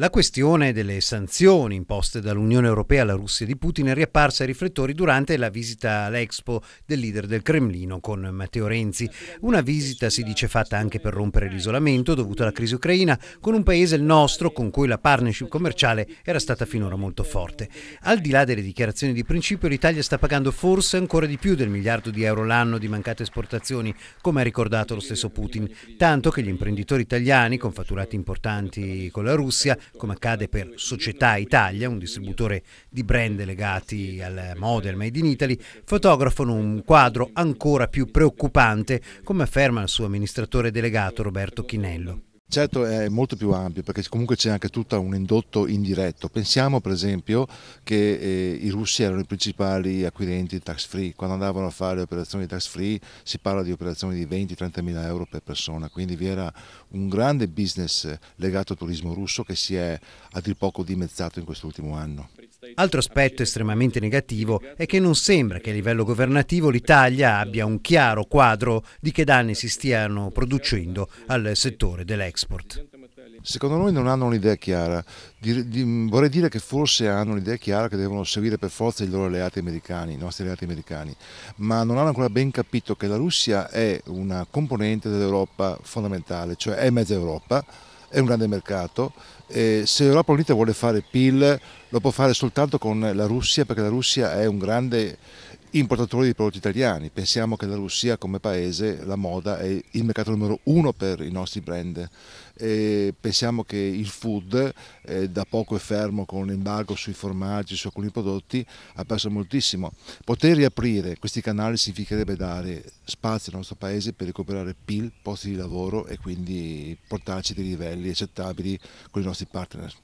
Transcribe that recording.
La questione delle sanzioni imposte dall'Unione Europea alla Russia di Putin è riapparsa ai riflettori durante la visita all'Expo del leader del Cremlino con Matteo Renzi. Una visita si dice fatta anche per rompere l'isolamento dovuto alla crisi ucraina con un paese, il nostro, con cui la partnership commerciale era stata finora molto forte. Al di là delle dichiarazioni di principio, l'Italia sta pagando forse ancora di più del miliardo di euro l'anno di mancate esportazioni, come ha ricordato lo stesso Putin, tanto che gli imprenditori italiani, con fatturati importanti con la Russia, come accade per Società Italia, un distributore di brand legati al model Made in Italy, fotografano un quadro ancora più preoccupante, come afferma il suo amministratore delegato Roberto Chinello. Certo è molto più ampio perché comunque c'è anche tutto un indotto indiretto. Pensiamo per esempio che eh, i russi erano i principali acquirenti di tax free, quando andavano a fare le operazioni di tax free si parla di operazioni di 20-30 mila euro per persona, quindi vi era un grande business legato al turismo russo che si è a dir poco dimezzato in quest'ultimo anno. Altro aspetto estremamente negativo è che non sembra che a livello governativo l'Italia abbia un chiaro quadro di che danni si stiano producendo al settore dell'export dell'export. Secondo noi non hanno un'idea chiara, di, di, vorrei dire che forse hanno un'idea chiara che devono seguire per forza i loro alleati americani, i nostri alleati americani, ma non hanno ancora ben capito che la Russia è una componente dell'Europa fondamentale, cioè è mezza Europa, è un grande mercato. E se l'Europa Unita vuole fare PIL lo può fare soltanto con la Russia perché la Russia è un grande importatori di prodotti italiani. Pensiamo che la Russia come paese, la moda, è il mercato numero uno per i nostri brand. E pensiamo che il food, eh, da poco è fermo con l'embargo sui formaggi, su alcuni prodotti, ha perso moltissimo. Poter riaprire questi canali significherebbe dare spazio al nostro paese per recuperare PIL, posti di lavoro e quindi portarci dei livelli accettabili con i nostri partner.